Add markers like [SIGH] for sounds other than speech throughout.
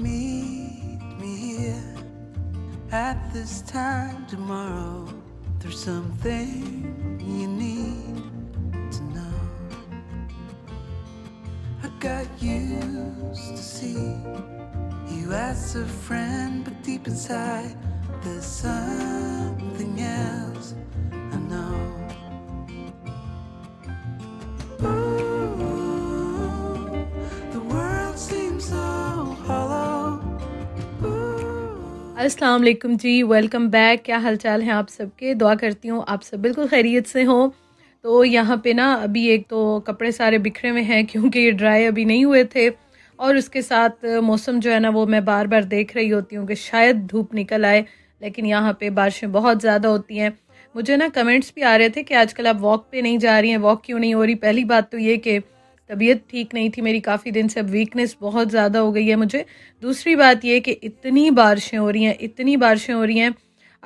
Meet me here at this time tomorrow. There's something you need to know. I got used to see you as a friend, but deep inside, there's something else. अस्सलाम वालेकुम जी welcome back क्या हालचाल है आप सबके दुआ करती हूँ आप सब बिल्कुल खैरियत से हों तो यहाँ पे ना अभी एक तो कपड़े सारे बिखरे हुए हैं क्योंकि ये ड्राई अभी नहीं हुए थे और उसके साथ मौसम जो है ना वो मैं बार बार देख रही होती हूँ कि शायद धूप निकल आए लेकिन यहाँ पे बारिशें बहुत ज़्यादा होती हैं मुझे ना कमेंट्स भी आ रहे थे कि आजकल आप वॉक पे नहीं जा रही हैं वॉक क्यों नहीं हो रही पहली बात तो ये कि तबीयत ठीक नहीं थी मेरी काफ़ी दिन से अब वीकनेस बहुत ज़्यादा हो गई है मुझे दूसरी बात यह कि इतनी बारिशें हो रही हैं इतनी बारिशें हो रही हैं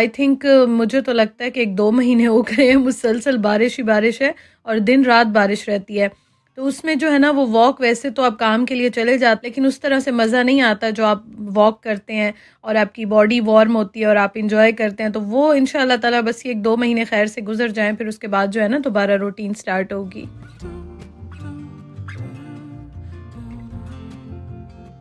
आई थिंक मुझे तो लगता है कि एक दो महीने हो गए हैं मुसलसल बारिश ही बारिश है और दिन रात बारिश रहती है तो उसमें जो है ना वो वॉक वैसे तो आप काम के लिए चले जाते लेकिन उस तरह से मज़ा नहीं आता जो आप वॉक करते हैं और आपकी बॉडी वार्म होती है और आप इंजॉय करते हैं तो वो इन ताला बस ये एक दो महीने खैर से गुजर जाएं फिर उसके बाद जो है ना दोबारा रूटीन स्टार्ट होगी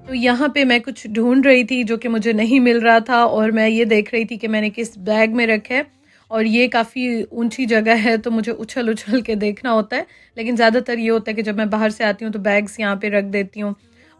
तो यहाँ पे मैं कुछ ढूंढ रही थी जो कि मुझे नहीं मिल रहा था और मैं ये देख रही थी कि मैंने किस बैग में रखे और ये काफ़ी ऊंची जगह है तो मुझे उछल उछल के देखना होता है लेकिन ज़्यादातर ये होता है कि जब मैं बाहर से आती हूँ तो बैग्स यहाँ पे रख देती हूँ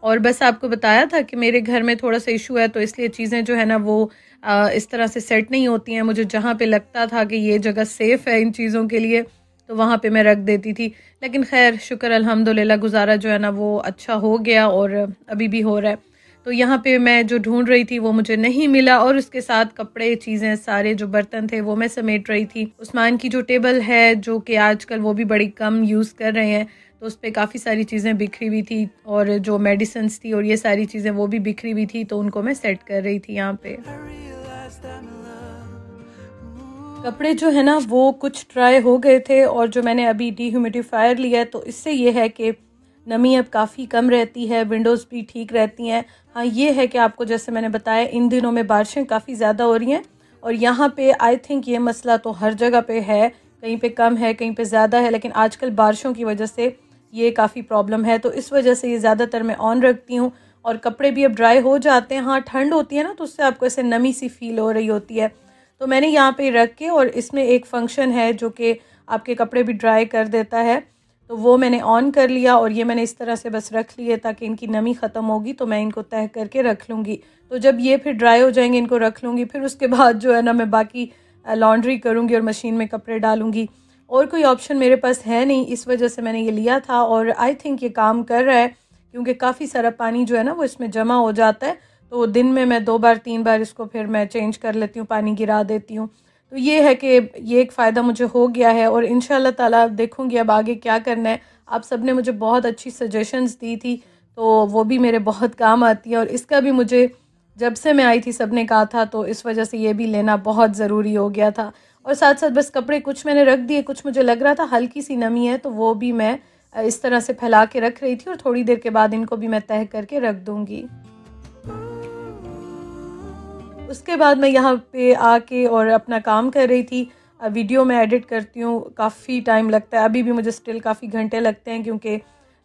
और बस आपको बताया था कि मेरे घर में थोड़ा सा इशू है तो इसलिए चीज़ें जो है ना वो आ, इस तरह से सेट नहीं होती हैं मुझे जहाँ पे लगता था कि ये जगह सेफ़ है इन चीज़ों के लिए तो वहाँ पे मैं रख देती थी लेकिन खैर शुक्र अल्हम्दुलिल्लाह गुजारा जो है ना वो अच्छा हो गया और अभी भी हो रहा है तो यहाँ पे मैं जो ढूंढ रही थी वो मुझे नहीं मिला और उसके साथ कपड़े चीज़ें सारे जो बर्तन थे वो मैं समेट रही थी उस्मान की जो टेबल है जो कि आजकल वो भी बड़ी कम यूज़ कर रहे हैं तो उस पर काफ़ी सारी चीज़ें बिखरी हुई थी और जो मेडिसन्स थी और ये सारी चीज़ें वो भी बिखरी हुई थी तो उनको मैं सेट कर रही थी यहाँ पर कपड़े जो है ना वो कुछ ड्राई हो गए थे और जो मैंने अभी डिह्यूमिडिफायर लिया है तो इससे ये है कि नमी अब काफ़ी कम रहती है विंडोज़ भी ठीक रहती हैं हाँ ये है कि आपको जैसे मैंने बताया इन दिनों में बारिशें काफ़ी ज़्यादा हो रही हैं और यहाँ पे आई थिंक ये मसला तो हर जगह पे है कहीं पे कम है कहीं पे ज़्यादा है लेकिन आजकल बारिशों की वजह से ये काफ़ी प्रॉब्लम है तो इस वजह से ये ज़्यादातर मैं ऑन रखती हूँ और कपड़े भी अब ड्राई हो जाते हैं हाँ ठंड होती है ना तो उससे आपको ऐसे नमी सी फील हो रही होती है तो मैंने यहाँ पे रख के और इसमें एक फंक्शन है जो कि आपके कपड़े भी ड्राई कर देता है तो वो मैंने ऑन कर लिया और ये मैंने इस तरह से बस रख लिए ताकि इनकी नमी ख़त्म होगी तो मैं इनको तह करके रख लूँगी तो जब ये फिर ड्राई हो जाएंगे इनको रख लूँगी फिर उसके [LAUGHS] बाद जो है ना मैं बाकी लॉन्ड्री करूँगी और मशीन में कपड़े डालूँगी और कोई ऑप्शन मेरे पास है नहीं इस वजह से मैंने ये लिया था और आई थिंक ये काम कर रहा है क्योंकि काफ़ी सारा पानी जो है ना वो इसमें जमा हो जाता है तो दिन में मैं दो बार तीन बार इसको फिर मैं चेंज कर लेती हूँ पानी गिरा देती हूँ तो ये है कि ये एक फ़ायदा मुझे हो गया है और इन ताला देखूँगी अब आगे क्या करना है आप सब ने मुझे बहुत अच्छी सजेशंस दी थी तो वो भी मेरे बहुत काम आती है और इसका भी मुझे जब से मैं आई थी सब ने कहा था तो इस वजह से ये भी लेना बहुत ज़रूरी हो गया था और साथ साथ बस कपड़े कुछ मैंने रख दिए कुछ मुझे लग रहा था हल्की सी नमी है तो वो भी मैं इस तरह से फैला के रख रही थी और थोड़ी देर के बाद इनको भी मैं तह करके रख दूँगी उसके बाद मैं यहाँ पे आके और अपना काम कर रही थी वीडियो मैं एडिट करती हूँ काफ़ी टाइम लगता है अभी भी मुझे स्टिल काफ़ी घंटे लगते हैं क्योंकि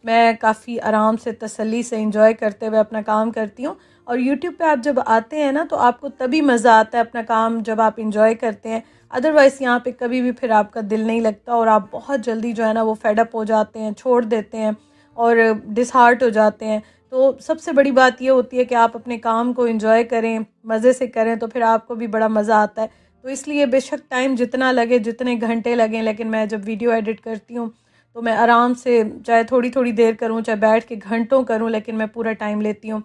मैं काफ़ी आराम से तसल्ली से इंजॉय करते हुए अपना काम करती हूँ और यूट्यूब पे आप जब आते हैं ना तो आपको तभी मज़ा आता है अपना काम जब आप इंजॉय करते हैं अदरवाइज़ यहाँ पे कभी भी फिर आपका दिल नहीं लगता और आप बहुत जल्दी जो है ना वो फेडअप हो जाते हैं छोड़ देते हैं और डिसहार्ट हो जाते हैं तो सबसे बड़ी बात ये होती है कि आप अपने काम को इंजॉय करें मज़े से करें तो फिर आपको भी बड़ा मज़ा आता है तो इसलिए बेशक टाइम जितना लगे जितने घंटे लगें लेकिन मैं जब वीडियो एडिट करती हूँ तो मैं आराम से चाहे थोड़ी थोड़ी देर करूँ चाहे बैठ के घंटों करूँ लेकिन मैं पूरा टाइम लेती हूँ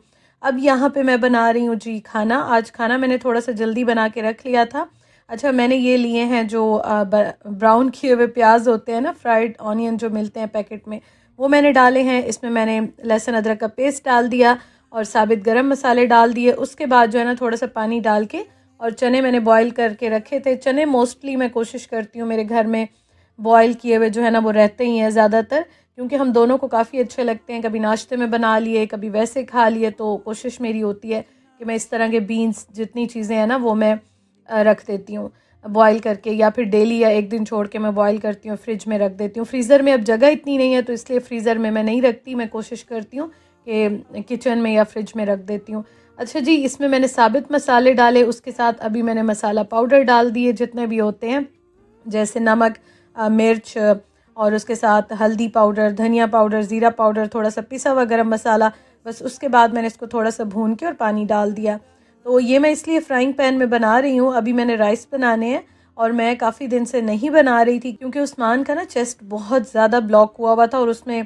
अब यहाँ पे मैं बना रही हूँ जी खाना आज खाना मैंने थोड़ा सा जल्दी बना के रख लिया था अच्छा मैंने ये लिए हैं जो ब्राउन किए हुए प्याज होते हैं ना फ्राइड ऑनियन जो मिलते हैं पैकेट में वो मैंने डाले हैं इसमें मैंने लहसुन अदरक का पेस्ट डाल दिया और साबित गरम मसाले डाल दिए उसके बाद जो है ना थोड़ा सा पानी डाल के और चने मैंने बॉईल करके रखे थे चने मोस्टली मैं कोशिश करती हूँ मेरे घर में बॉईल किए हुए जो है ना वो रहते ही हैं ज़्यादातर क्योंकि हम दोनों को काफ़ी अच्छे लगते हैं कभी नाश्ते में बना लिए कभी वैसे खा लिए तो कोशिश मेरी होती है कि मैं इस तरह के बीन्स जितनी चीज़ें हैं ना वो मैं रख देती हूँ बॉयल करके या फिर डेली या एक दिन छोड़ के मैं बॉयल करती हूँ फ्रिज में रख देती हूँ फ्रीज़र में अब जगह इतनी नहीं है तो इसलिए फ्रीज़र में मैं नहीं रखती मैं कोशिश करती हूँ कि किचन में या फ्रिज में रख देती हूँ अच्छा जी इसमें मैंने साबित मसाले डाले उसके साथ अभी मैंने मसाला पाउडर डाल दिए जितने भी होते हैं जैसे नमक मिर्च और उसके साथ हल्दी पाउडर धनिया पाउडर ज़ीरा पाउडर थोड़ा सा पिसा हुआ गर्म मसाला बस उसके बाद मैंने इसको थोड़ा सा भून के और पानी डाल दिया तो ये मैं इसलिए फ्राइंग पैन में बना रही हूँ अभी मैंने राइस बनाने हैं और मैं काफ़ी दिन से नहीं बना रही थी क्योंकि उस्मान का ना चेस्ट बहुत ज़्यादा ब्लॉक हुआ हुआ था और उसमें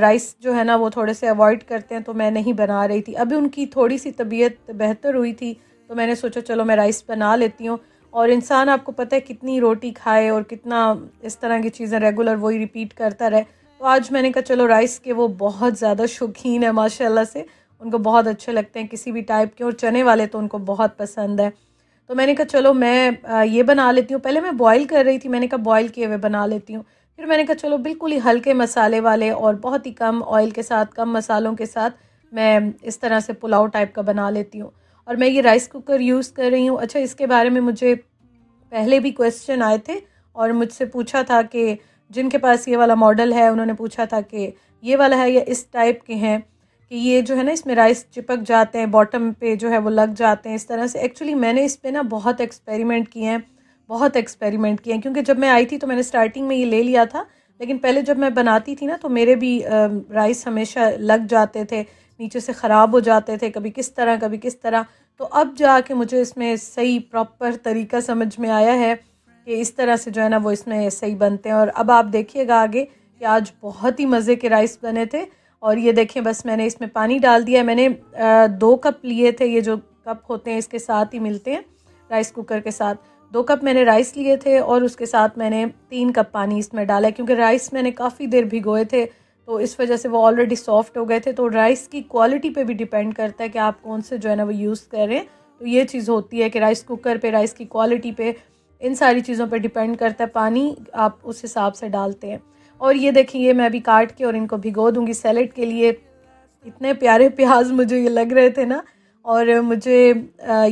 राइस जो है ना वो थोड़े से अवॉइड करते हैं तो मैं नहीं बना रही थी अभी उनकी थोड़ी सी तबीयत बेहतर हुई थी तो मैंने सोचा चलो मैं राइस बना लेती हूँ और इंसान आपको पता है कितनी रोटी खाए और कितना इस तरह की चीज़ें रेगुलर वही रिपीट करता रहे तो आज मैंने कहा चलो राइस के वो बहुत ज़्यादा शौकीन है माशाल्लाह से उनको बहुत अच्छे लगते हैं किसी भी टाइप के और चने वाले तो उनको बहुत पसंद है तो मैंने कहा चलो मैं ये बना लेती हूँ पहले मैं बॉईल कर रही थी मैंने कहा बॉईल किए हुए बना लेती हूँ फिर मैंने कहा चलो बिल्कुल ही हल्के मसाले वाले और बहुत ही कम ऑयल के साथ कम मसालों के साथ मैं इस तरह से पुलाव टाइप का बना लेती हूँ और मैं ये राइस कुकर यूज़ कर रही हूँ अच्छा इसके बारे में मुझे पहले भी क्वेश्चन आए थे और मुझसे पूछा था कि जिनके पास ये वाला मॉडल है उन्होंने पूछा था कि ये वाला है या इस टाइप के हैं कि ये जो है ना इसमें राइस चिपक जाते हैं बॉटम पे जो है वो लग जाते हैं इस तरह से एक्चुअली मैंने इस पर ना बहुत एक्सपेरिमेंट किए हैं बहुत एक्सपेरिमेंट किए हैं क्योंकि जब मैं आई थी तो मैंने स्टार्टिंग में ये ले लिया था लेकिन पहले जब मैं बनाती थी ना तो मेरे भी राइस हमेशा लग जाते थे नीचे से ख़राब हो जाते थे कभी किस तरह कभी किस तरह तो अब जाके मुझे इसमें सही प्रॉपर तरीका समझ में आया है कि इस तरह से जो है ना वो इसमें सही बनते हैं और अब आप देखिएगा आगे कि आज बहुत ही मज़े के राइस बने थे और ये देखें बस मैंने इसमें पानी डाल दिया मैंने दो कप लिए थे ये जो कप होते हैं इसके साथ ही मिलते हैं राइस कुकर के साथ दो कप मैंने राइस लिए थे और उसके साथ मैंने तीन कप पानी इसमें डाला क्योंकि राइस मैंने काफ़ी देर भिगोए थे तो इस वजह से वो ऑलरेडी सॉफ्ट हो गए थे तो राइस की क्वालिटी पे भी डिपेंड करता है कि आप कौन से जो है ना वो यूज़ करें तो ये चीज़ होती है कि राइस कुकर पे राइस की क्वालिटी पे इन सारी चीज़ों पे डिपेंड करता है पानी आप उस हिसाब से डालते हैं और ये देखें ये मैं अभी काट के और इनको भिगो दूँगी सैलड के लिए इतने प्यारे प्याज मुझे ये लग रहे थे ना और मुझे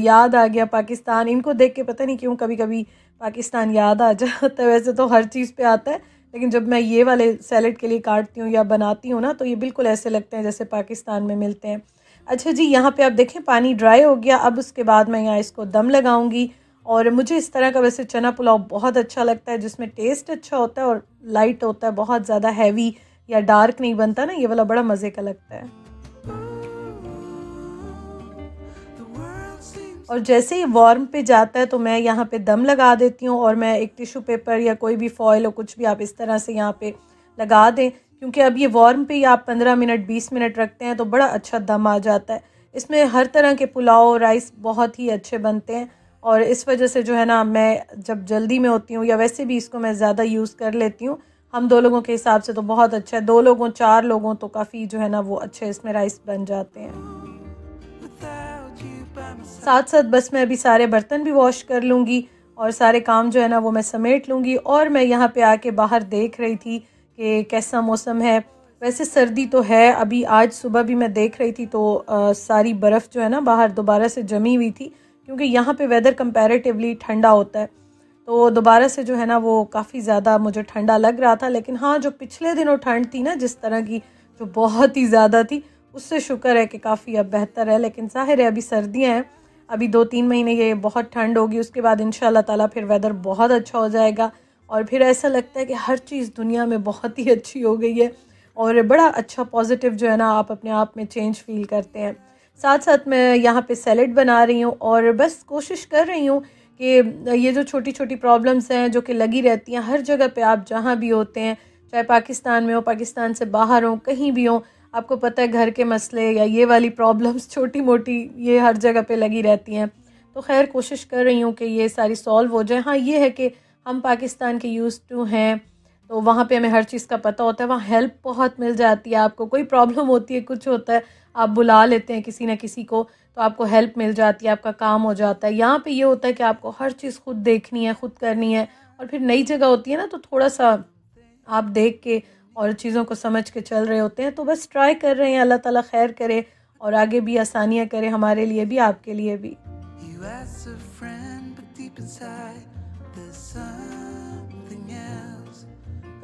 याद आ गया पाकिस्तान इनको देख के पता नहीं क्यों कभी कभी पाकिस्तान याद आ जाता है वैसे तो हर चीज़ पे आता है लेकिन जब मैं ये वाले सैलड के लिए काटती हूँ या बनाती हूँ ना तो ये बिल्कुल ऐसे लगते हैं जैसे पाकिस्तान में मिलते हैं अच्छा जी यहाँ पे आप देखें पानी ड्राई हो गया अब उसके बाद मैं यहाँ इसको दम लगाऊंगी और मुझे इस तरह का वैसे चना पुलाव बहुत अच्छा लगता है जिसमें टेस्ट अच्छा होता है और लाइट होता है बहुत ज़्यादा हैवी या डार्क नहीं बनता ना ये वाला बड़ा मज़े का लगता है और जैसे ही वार्म पे जाता है तो मैं यहाँ पे दम लगा देती हूँ और मैं एक टिश्यू पेपर या कोई भी फॉयल हो कुछ भी आप इस तरह से यहाँ पे लगा दें क्योंकि अब ये वार्म पे ही आप पंद्रह मिनट बीस मिनट रखते हैं तो बड़ा अच्छा दम आ जाता है इसमें हर तरह के पुलाव राइस बहुत ही अच्छे बनते हैं और इस वजह से जो है ना मैं जब जल्दी में होती हूँ या वैसे भी इसको मैं ज़्यादा यूज़ कर लेती हूँ हम दो लोगों के हिसाब से तो बहुत अच्छा है दो लोगों चार लोगों तो काफ़ी जो है ना वो अच्छे इसमें राइस बन जाते हैं साथ साथ बस मैं अभी सारे बर्तन भी वॉश कर लूँगी और सारे काम जो है ना वो मैं समेट लूँगी और मैं यहाँ पे आके बाहर देख रही थी कि कैसा मौसम है वैसे सर्दी तो है अभी आज सुबह भी मैं देख रही थी तो आ, सारी बर्फ़ जो है ना बाहर दोबारा से जमी हुई थी क्योंकि यहाँ पे वेदर कंपैरेटिवली ठंडा होता है तो दोबारा से जो है ना वो काफ़ी ज़्यादा मुझे ठंडा लग रहा था लेकिन हाँ जो पिछले दिनों ठंड थी ना जिस तरह की जो बहुत ही ज़्यादा थी उससे शुक्र है कि काफ़ी अब बेहतर है लेकिन जाहिर है अभी सर्दियाँ हैं अभी दो तीन महीने ये बहुत ठंड होगी उसके बाद इन ताला फिर वेदर बहुत अच्छा हो जाएगा और फिर ऐसा लगता है कि हर चीज़ दुनिया में बहुत ही अच्छी हो गई है और बड़ा अच्छा पॉजिटिव जो है ना आप अपने आप में चेंज फील करते हैं साथ साथ मैं यहाँ पे सैलड बना रही हूँ और बस कोशिश कर रही हूँ कि ये जो छोटी छोटी प्रॉब्लम्स हैं जो कि लगी रहती हैं हर जगह पे आप जहाँ भी होते हैं चाहे पाकिस्तान में हो पाकिस्तान से बाहर हो कहीं भी हो आपको पता है घर के मसले या ये वाली प्रॉब्लम्स छोटी मोटी ये हर जगह पे लगी रहती हैं तो खैर कोशिश कर रही हूँ कि ये सारी सॉल्व हो जाए हाँ ये है कि हम पाकिस्तान के यूज़ टू हैं तो वहाँ पे हमें हर चीज़ का पता होता है वहाँ हेल्प बहुत मिल जाती है आपको कोई प्रॉब्लम होती है कुछ होता है आप बुला लेते हैं किसी ना किसी को तो आपको हेल्प मिल जाती है आपका काम हो जाता है यहाँ पे ये होता है कि आपको हर चीज़ खुद देखनी है खुद करनी है और फिर नई जगह होती है ना तो थोड़ा सा आप देख के और चीज़ों को समझ के चल रहे होते हैं तो बस ट्राई कर रहे हैं अल्लाह ताला खैर करे और आगे भी आसानियाँ करे हमारे लिए भी आपके लिए भी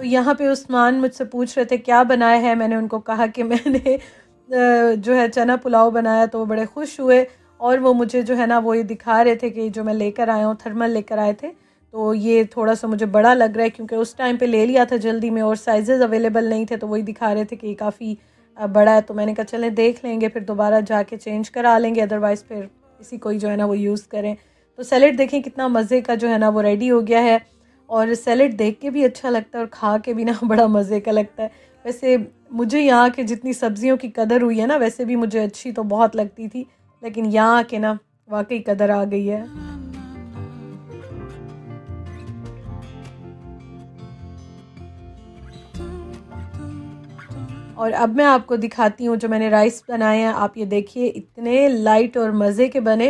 तो यहाँ पे उस्मान मुझसे पूछ रहे थे क्या बनाया है मैंने उनको कहा कि मैंने [LAUGHS] जो है चना पुलाव बनाया तो वो बड़े खुश हुए और वो मुझे जो है ना वो ये दिखा रहे थे कि जो मैं लेकर आया हूँ थर्मल लेकर आए थे तो ये थोड़ा सा मुझे बड़ा लग रहा है क्योंकि उस टाइम पे ले लिया था जल्दी में और साइजेस अवेलेबल नहीं थे तो वही दिखा रहे थे कि ये काफ़ी बड़ा है तो मैंने कहा चलें देख लेंगे फिर दोबारा जाके चेंज करा लेंगे अदरवाइज़ फिर इसी को ही जो है ना वो यूज़ करें तो सैलेड देखें कितना मज़े का जो है ना वो रेडी हो गया है और सैलड देख के भी अच्छा लगता है और खा के भी ना [LAUGHS] बड़ा मज़े का लगता है वैसे मुझे यहाँ के जितनी सब्जियों की कदर हुई है ना वैसे भी मुझे अच्छी तो बहुत लगती थी लेकिन यहाँ आके ना वाकई कदर आ गई है और अब मैं आपको दिखाती हूँ जो मैंने राइस बनाए हैं आप ये देखिए इतने लाइट और मज़े के बने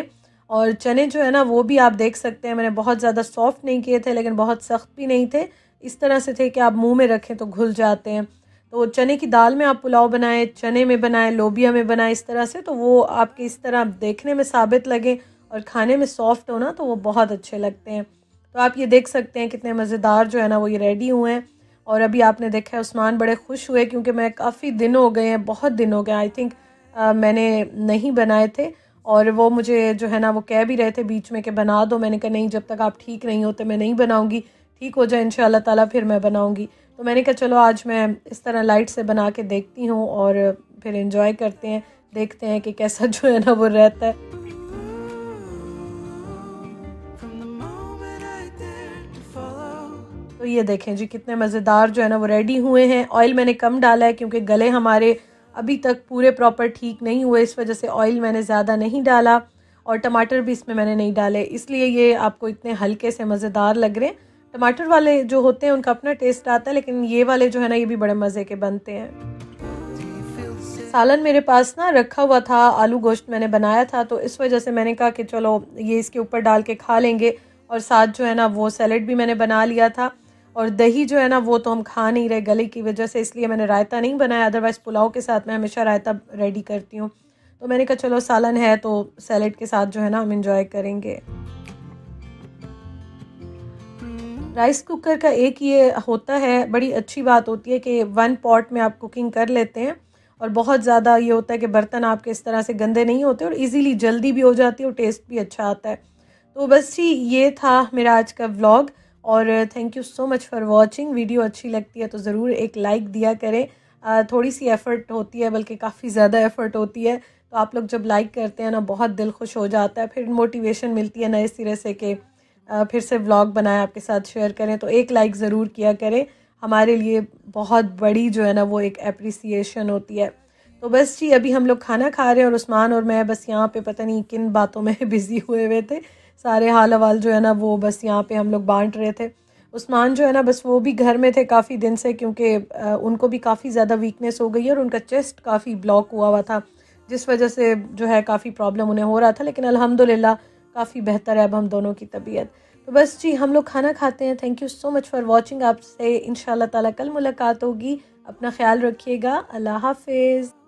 और चने जो है ना वो भी आप देख सकते हैं मैंने बहुत ज़्यादा सॉफ्ट नहीं किए थे लेकिन बहुत सख्त भी नहीं थे इस तरह से थे कि आप मुंह में रखें तो घुल जाते हैं तो चने की दाल में आप पुलाव बनाएं चने में बनाएं लोबिया में बनाएं इस तरह से तो वो आपके इस तरह आप देखने में साबित लगें और खाने में सॉफ्ट हो ना तो वो बहुत अच्छे लगते हैं तो आप ये देख सकते हैं कितने मज़ेदार जो है ना वो ये रेडी हुए हैं और अभी आपने देखा है उस्मान बड़े खुश हुए क्योंकि मैं काफ़ी दिन हो गए हैं बहुत दिन हो गए आई थिंक मैंने नहीं बनाए थे और वो मुझे जो है ना वो कह भी रहे थे बीच में कि बना दो मैंने कहा नहीं जब तक आप ठीक नहीं होते तो मैं नहीं बनाऊँगी ठीक हो जाए इन ताला फिर मैं बनाऊँगी तो मैंने कहा चलो आज मैं इस तरह लाइट से बना के देखती हूँ और फिर इन्जॉय करते हैं देखते हैं कि कैसा जो है ना वो रहता है तो ये देखें जी कितने मज़ेदार जो है ना वो रेडी हुए हैं ऑयल मैंने कम डाला है क्योंकि गले हमारे अभी तक पूरे प्रॉपर ठीक नहीं हुए इस वजह से ऑयल मैंने ज़्यादा नहीं डाला और टमाटर भी इसमें मैंने नहीं डाले इसलिए ये आपको इतने हल्के से मज़ेदार लग रहे हैं टमाटर वाले जो होते हैं उनका अपना टेस्ट आता है लेकिन ये वाले जो है ना ये भी बड़े मज़े के बनते हैं सालन मेरे पास ना रखा हुआ था आलू गोश्त मैंने बनाया था तो इस वजह से मैंने कहा कि चलो ये इसके ऊपर डाल के खा लेंगे और साथ जो है ना वो सैलड भी मैंने बना लिया था और दही जो है ना वो तो हम खा नहीं रहे गले की वजह से इसलिए मैंने रायता नहीं बनाया अदरवाइज़ पुलाव के साथ मैं हमेशा रायता रेडी करती हूँ तो मैंने कहा चलो सालन है तो सैलड के साथ जो है ना हम इंजॉय करेंगे राइस कुकर का एक ये होता है बड़ी अच्छी बात होती है कि वन पॉट में आप कुकिंग कर लेते हैं और बहुत ज़्यादा ये होता है कि बर्तन आपके इस तरह से गंदे नहीं होते और इजीली जल्दी भी हो जाती है और टेस्ट भी अच्छा आता है तो बस जी ये था मेरा आज का व्लॉग और thank you so much for watching video अच्छी लगती है तो ज़रूर एक लाइक दिया करें थोड़ी सी एफ़र्ट होती है बल्कि काफ़ी ज़्यादा एफ़र्ट होती है तो आप लोग जब लाइक करते हैं ना बहुत दिल खुश हो जाता है फिर मोटिवेशन मिलती है नए सिरे से कि फिर से व्लॉग बनाए आपके साथ शेयर करें तो एक लाइक ज़रूर किया करें हमारे लिए बहुत बड़ी जो है ना वो एक अप्रिसिएशन होती है तो बस जी अभी हम लोग खाना खा रहे हैं और उस्मान और मैं बस यहाँ पे पता नहीं किन बातों में बिज़ी [LAUGHS] हुए हुए थे सारे हाल हवाल जो है ना वो बस यहाँ पे हम लोग बांट रहे थे उस्मान जो है ना बस वो भी घर में थे काफ़ी दिन से क्योंकि उनको भी काफ़ी ज़्यादा वीकनेस हो गई और उनका चेस्ट काफ़ी ब्लॉक हुआ हुआ था जिस वजह से जो है काफ़ी प्रॉब्लम उन्हें हो रहा था लेकिन अलहमदिल्ला काफ़ी बेहतर है अब हम दोनों की तबीयत तो बस जी हम लोग खाना खाते हैं thank you so much for watching आपसे इन ताला कल मुलाकात होगी अपना ख्याल रखिएगा अल्लाह हाफिज़